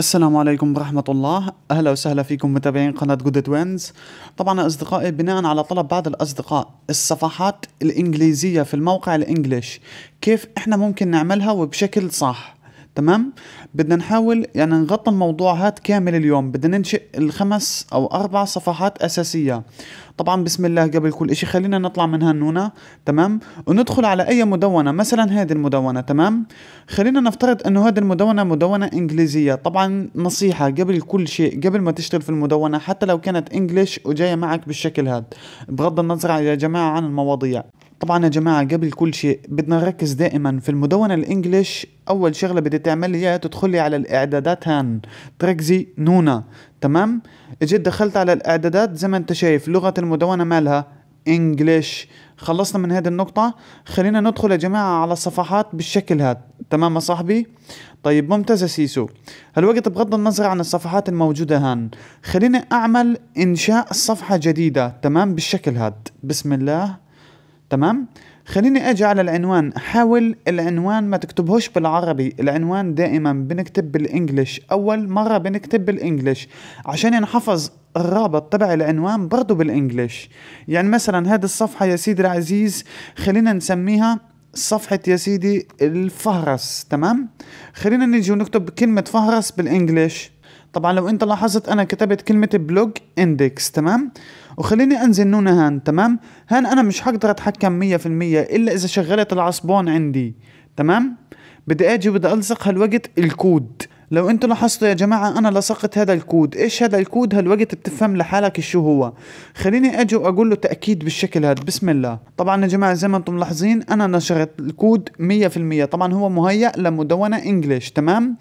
السلام عليكم ورحمة الله أهلا وسهلا فيكم متابعين قناة جود وينز طبعا أصدقائي بناء على طلب بعض الأصدقاء الصفحات الإنجليزية في الموقع الإنجليش كيف إحنا ممكن نعملها وبشكل صح تمام بدنا نحاول يعني نغطي الموضوع هاد كامل اليوم بدنا ننشئ الخمس او اربع صفحات اساسيه طبعا بسم الله قبل كل اشي خلينا نطلع من هالنونة تمام وندخل على اي مدونة مثلا هذه المدونة تمام خلينا نفترض انه هذه المدونة مدونة انجليزية طبعا نصيحة قبل كل شيء قبل ما تشتغل في المدونة حتى لو كانت انجليش وجاية معك بالشكل هذا بغض النظر يا جماعة عن المواضيع طبعا يا جماعة قبل كل شيء بدنا نركز دائما في المدونة الانجليش اول شغلة بدي تعمل اياها تدخلي على الاعدادات هان تركزي نونا تمام اجيت دخلت على الاعدادات زي ما انت شايف لغة المدونة مالها انجليش خلصنا من هذه النقطة خلينا ندخل يا جماعة على الصفحات بالشكل هذا تمام يا صاحبي طيب ممتاز يا سيسو هالوقت بغض النظر عن الصفحات الموجودة هان خليني أعمل إنشاء صفحة جديدة تمام بالشكل هذا بسم الله تمام خليني اجي على العنوان حاول العنوان ما تكتبهوش بالعربي العنوان دائما بنكتب بالانجلش اول مره بنكتب بالانجلش عشان ينحفظ الرابط تبع العنوان برضه بالانجلش يعني مثلا هذه الصفحه يا سيدي العزيز خلينا نسميها صفحة يا سيدي الفهرس تمام خلينا نيجي ونكتب كلمة فهرس بالانجلش طبعا لو انت لاحظت انا كتبت كلمة بلوج اندكس تمام وخليني انزل نونا هان تمام هان انا مش حقدر اتحكم مية في المية الا اذا شغلت العصبون عندي تمام بدي اجي بدي الصق هالوقت الكود لو انتوا لاحظتوا يا جماعة انا لصقت هذا الكود ايش هذا الكود هالوقت بتفهم لحالك شو هو خليني اجي واقول له تأكيد بالشكل هذا بسم الله طبعا يا جماعة زي ما انتم ملاحظين انا نشرت الكود 100% طبعا هو مهيأ لمدونة انجليش تمام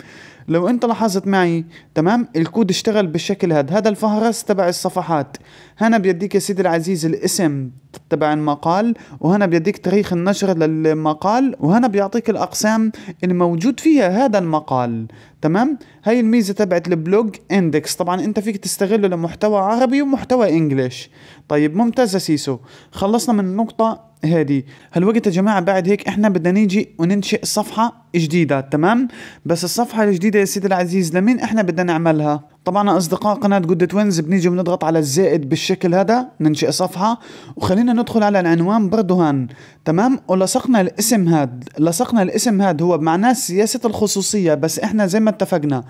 لو انت لاحظت معي تمام الكود اشتغل بالشكل هذا هذا الفهرس تبع الصفحات هنا بيديك يا سيدي العزيز الاسم تبع المقال وهنا بيديك تاريخ النشر للمقال وهنا بيعطيك الاقسام الموجود فيها هذا المقال تمام هاي الميزه تبعت البلوج اندكس طبعا انت فيك تستغله لمحتوى عربي ومحتوى انجليش طيب ممتاز يا سيسو خلصنا من النقطه هذه هالوقت يا جماعه بعد هيك احنا بدنا نيجي وننشئ صفحه جديده تمام بس الصفحه الجديده يا سيدي العزيز لمين احنا بدنا نعملها طبعا اصدقاء قناه جود توينز بنيجي بنضغط على الزائد بالشكل هذا ننشئ صفحه وخلينا ندخل على العنوان هان تمام ولصقنا الاسم هاد لصقنا الاسم هاد هو معناه سياسه الخصوصيه بس احنا زي ما اتفقنا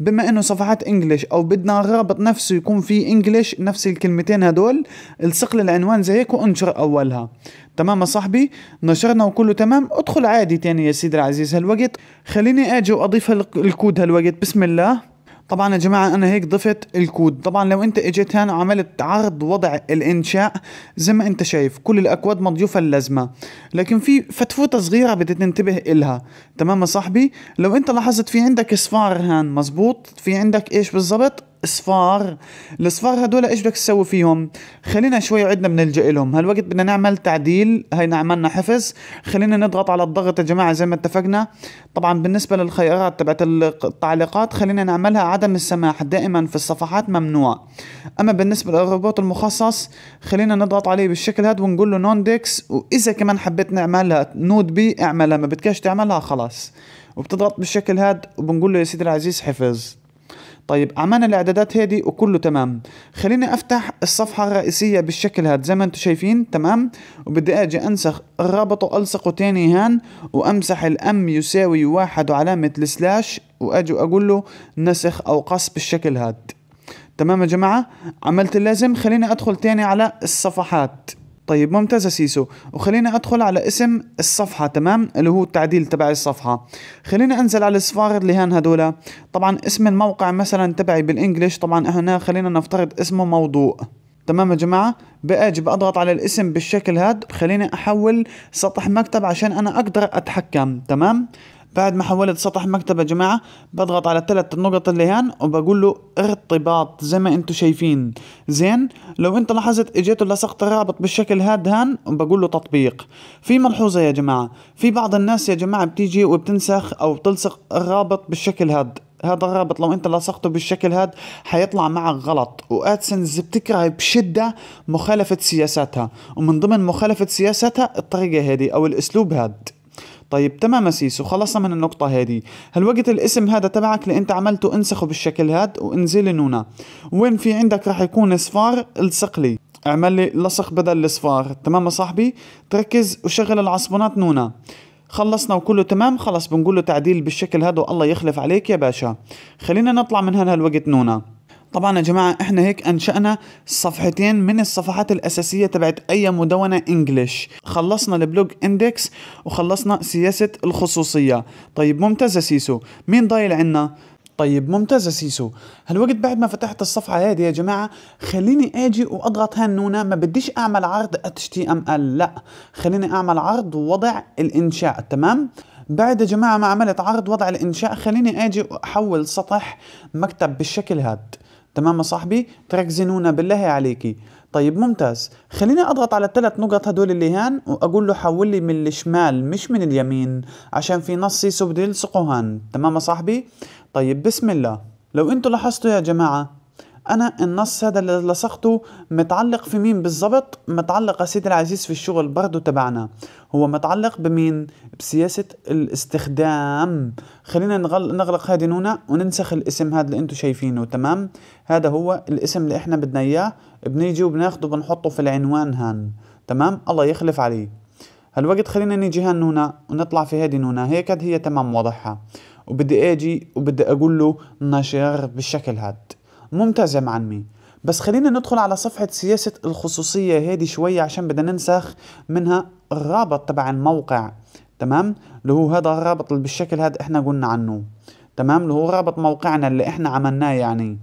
بما انه صفحات انجلش او بدنا رابط نفسه يكون في انجلش نفس الكلمتين هدول الصق العنوان زي هيك وانشر اولها تمام يا صاحبي نشرنا وكله تمام ادخل عادي تاني يا سيدي العزيز هالوقت خليني اجي واضيف الكود هالوقت بسم الله طبعا يا جماعة أنا هيك ضفت الكود طبعا لو أنت إجيت هنا وعملت عرض وضع الإنشاء زي ما أنت شايف كل الأكواد مضيوفة اللازمة لكن في فتفوتة صغيرة بدك تنتبه إلها تمام يا صاحبي لو أنت لاحظت في عندك صفار هان مزبوط في عندك إيش بالضبط صفار الصفار هدول ايش بدك تسوي فيهم خلينا شوي عدنا بنلجا لهم هالوقت بدنا نعمل تعديل هينا عملنا حفظ خلينا نضغط على الضغط يا جماعه زي ما اتفقنا طبعا بالنسبه للخيارات تبعت التعليقات خلينا نعملها عدم السماح دائما في الصفحات ممنوع اما بالنسبه للروبوت المخصص خلينا نضغط عليه بالشكل هذا ونقول له نون ديكس واذا كمان حبيت نعملها نود بي اعملها ما بدكش تعملها خلاص وبتضغط بالشكل هذا وبنقول له يا سيدي العزيز حفظ طيب عملنا الاعدادات هذه وكله تمام خليني افتح الصفحه الرئيسيه بالشكل هذا زي ما انتم شايفين تمام وبدي اجي انسخ الرابط والصقه تاني هان وامسح الام يساوي واحد وعلامه السلاش واجي اقول له نسخ او قص بالشكل هذا تمام يا جماعه عملت اللازم خليني ادخل تاني على الصفحات طيب ممتاز سيسو وخليني ادخل على اسم الصفحة تمام اللي هو التعديل تبع الصفحة خليني انزل على الصفار اللي هان هدولا طبعا اسم الموقع مثلا تبعي بالانجليش طبعا هنا خلينا نفترض اسمه موضوع تمام يا جماعة باجي بضغط على الاسم بالشكل هاد خليني احول سطح مكتب عشان انا اقدر اتحكم تمام بعد ما حولت سطح مكتب يا جماعة بضغط على الثلاث نقط اللي هان وبقول له ارتباط زي ما انتم شايفين زين لو انت لاحظت اجيت لصقت الرابط بالشكل هاد هان وبقول له تطبيق في ملحوظة يا جماعة في بعض الناس يا جماعة بتيجي وبتنسخ او بتلصق الرابط بالشكل هاد هذا الرابط لو انت لصقته بالشكل هاد حيطلع معك غلط وادسنز بتكره بشده مخالفه سياساتها ومن ضمن مخالفه سياساتها الطريقه هذه او الاسلوب هاد طيب تمام سيسو خلصنا من النقطة هذه هالوقت الاسم هذا تبعك اللي انت عملته انسخه بالشكل هاد وانزل نونا وين في عندك راح يكون صفار الصق لي اعمل لي لصق بدل الصفار تمام صاحبي تركز وشغل العصبونات نونا خلصنا وكله تمام خلص بنقول له تعديل بالشكل هذا والله يخلف عليك يا باشا خلينا نطلع من هالوقت نونا طبعا يا جماعة احنا هيك انشأنا صفحتين من الصفحات الاساسية تبعت اي مدونة انجلش خلصنا البلوج اندكس وخلصنا سياسة الخصوصية طيب ممتاز سيسو مين ضايل عنا؟ طيب ممتاز سيسو هالوقت بعد ما فتحت الصفحة هذه يا جماعة خليني اجي واضغط هالنونة ما بديش اعمل عرض HTML لا خليني اعمل عرض وضع الانشاء تمام؟ بعد يا جماعة ما عملت عرض وضع الإنشاء خليني أجي وأحول سطح مكتب بالشكل هاد تمام يا صاحبي تركزنونا بالله عليكي طيب ممتاز خليني اضغط على الثلاث نقط هدول اللي هان واقول له حول لي من الشمال مش من اليمين عشان في نص سبدل سقوهان تمام يا صاحبي طيب بسم الله لو انتوا لاحظتوا يا جماعه انا النص هذا اللي لصقته متعلق في مين بالظبط متعلق يا سيدي العزيز في الشغل برضه تبعنا هو متعلق بمين بسياسه الاستخدام خلينا نغلق هذه نونة وننسخ الاسم هذا اللي انتم شايفينه تمام هذا هو الاسم اللي احنا بدنا اياه بنيجي وبناخده بنحطه في العنوان هان تمام الله يخلف عليه هالوقت خلينا نيجي هان هنا ونطلع في هذه نونة هيك هي تمام واضحها وبدي اجي وبدي اقول له نشر بالشكل هاد ممتازة يا معلمي بس خلينا ندخل على صفحة سياسة الخصوصية هذه شوية عشان بدنا ننسخ منها الرابط تبع الموقع تمام اللي هو هذا الرابط اللي بالشكل هذا احنا قلنا عنه تمام اللي هو رابط موقعنا اللي احنا عملناه يعني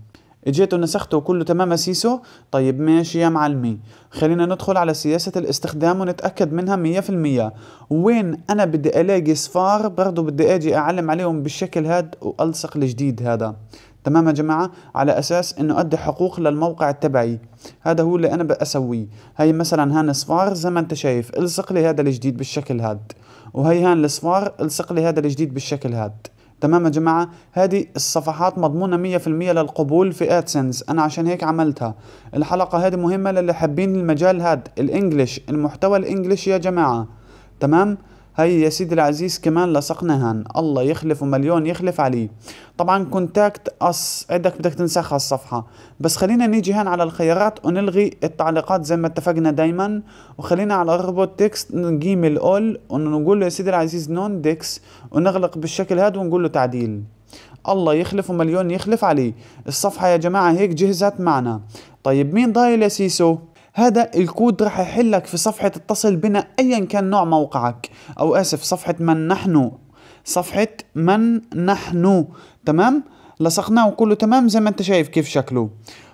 اجيت ونسخته كله تمام سيسو طيب ماشي يا معلمي خلينا ندخل على سياسة الاستخدام ونتأكد منها مية في المية وين انا بدي الاقي صفار برضو بدي اجي اعلم عليهم بالشكل هاد والصق الجديد هذا تمام يا جماعة على أساس أنه أدي حقوق للموقع تبعي هذا هو اللي أنا بسويه هاي مثلا هان صفار زي ما أنت شايف الصق لي هذا الجديد بالشكل هاد وهي هان الصفار الصق لي هذا الجديد بالشكل هاد تمام يا جماعة هذه الصفحات مضمونة 100% للقبول في ادسنس انا عشان هيك عملتها الحلقة هذه مهمة للي حابين المجال هاد الانجليش المحتوى الانجليش يا جماعة تمام هاي يا سيدي العزيز كمان لصقنا هان الله يخلف ومليون يخلف عليه طبعا كونتاكت اس عندك بدك تنسخ هالصفحة بس خلينا نيجي هان على الخيارات ونلغي التعليقات زي ما اتفقنا دايما وخلينا على الروبوت تكست نقيم الاول ونقول له يا سيدي العزيز نون ديكس ونغلق بالشكل هذا ونقول له تعديل الله يخلف ومليون يخلف عليه الصفحه يا جماعه هيك جهزت معنا طيب مين ضايل يا سيسو هذا الكود راح يحلك في صفحة اتصل بنا أيا كان نوع موقعك أو آسف صفحة من نحن صفحة من نحن تمام لصقناه وكله تمام زي ما انت شايف كيف شكله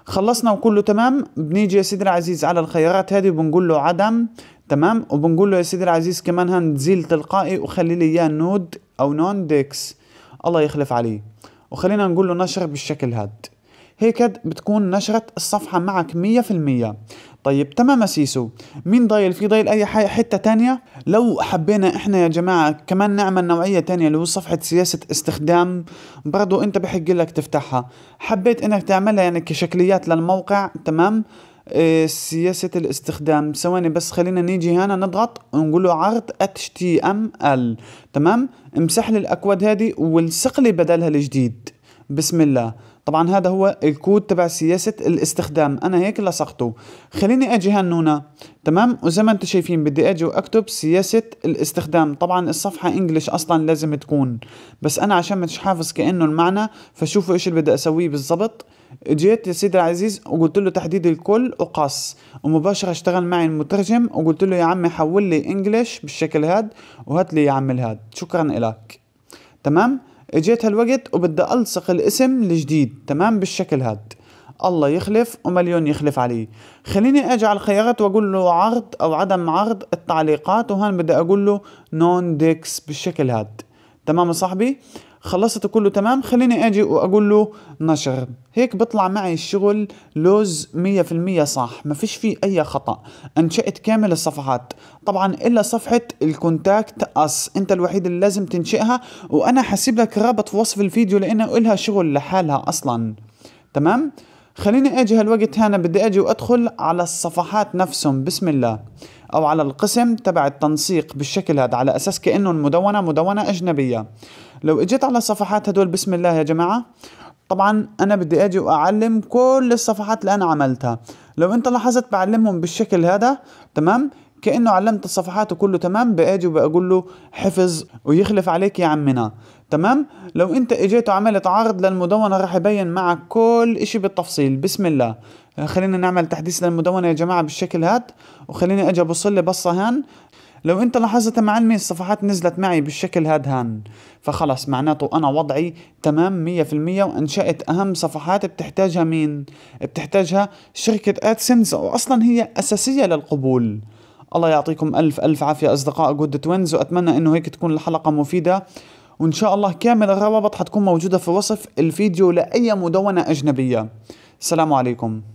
خلصنا وكله تمام بنيجي يا سيدي العزيز على الخيارات هذه وبنقول له عدم تمام وبنقول له يا سيدي العزيز كمان هنزيل تلقائي وخلي لي اياه نود او نون ديكس الله يخلف عليه وخلينا نقول له نشر بالشكل هاد هيك بتكون نشرت الصفحة معك مية في المية طيب تمام سيسو مين ضايل في ضايل اي حتة تانية لو حبينا احنا يا جماعة كمان نعمل نوعية تانية اللي هو صفحة سياسة استخدام برضو انت بحق لك تفتحها حبيت انك تعملها يعني كشكليات للموقع تمام إيه سياسة الاستخدام ثواني بس خلينا نيجي هنا نضغط ونقول له عرض HTML تمام امسح لي الاكواد هذه والصق لي بدلها الجديد بسم الله طبعا هذا هو الكود تبع سياسة الاستخدام أنا هيك لصقته خليني أجي هنونا تمام وزي ما انتم شايفين بدي أجي وأكتب سياسة الاستخدام طبعا الصفحة انجلش أصلا لازم تكون بس أنا عشان مش حافظ كأنه المعنى فشوفوا إيش اللي بدي أسويه بالضبط جيت يا سيدي العزيز وقلت له تحديد الكل وقص ومباشرة اشتغل معي المترجم وقلت له يا عمي حول لي انجلش بالشكل هاد وهات لي يا عم الهاد شكرا لك تمام اجيت هالوقت وبدي الصق الاسم الجديد تمام بالشكل هاد الله يخلف ومليون يخلف علي خليني اجي على الخيارات واقول له عرض او عدم عرض التعليقات وهان بدي اقول له نون ديكس بالشكل هاد تمام يا صاحبي خلصت كله تمام خليني اجي واقول له نشر هيك بطلع معي الشغل لوز 100% صح ما فيش فيه اي خطا انشات كامل الصفحات طبعا الا صفحه الكونتاكت اس انت الوحيد اللي لازم تنشئها وانا حسيب لك رابط في وصف الفيديو لانه الها شغل لحالها اصلا تمام خليني اجي هالوقت هنا بدي اجي وادخل على الصفحات نفسهم بسم الله او على القسم تبع التنسيق بالشكل هذا على اساس كانه المدونه مدونه اجنبيه لو اجيت على الصفحات هدول بسم الله يا جماعه طبعا انا بدي اجي واعلم كل الصفحات اللي انا عملتها لو انت لاحظت بعلمهم بالشكل هذا تمام كانه علمت الصفحات وكله تمام باجي وبقول له حفظ ويخلف عليك يا عمنا تمام لو انت اجيت وعملت عرض للمدونة راح يبين معك كل اشي بالتفصيل بسم الله آه، خلينا نعمل تحديث للمدونة يا جماعة بالشكل هاد وخليني اجي لي بصة هان لو انت لاحظت معلمي الصفحات نزلت معي بالشكل هاد هان فخلص معناته انا وضعي تمام مية في المية وانشأت اهم صفحات بتحتاجها مين بتحتاجها شركة ادسنس واصلا هي اساسية للقبول الله يعطيكم ألف ألف عافية أصدقاء جود توينز وأتمنى أنه هيك تكون الحلقة مفيدة وان شاء الله كامل الروابط حتكون موجوده في وصف الفيديو لاي مدونه اجنبيه السلام عليكم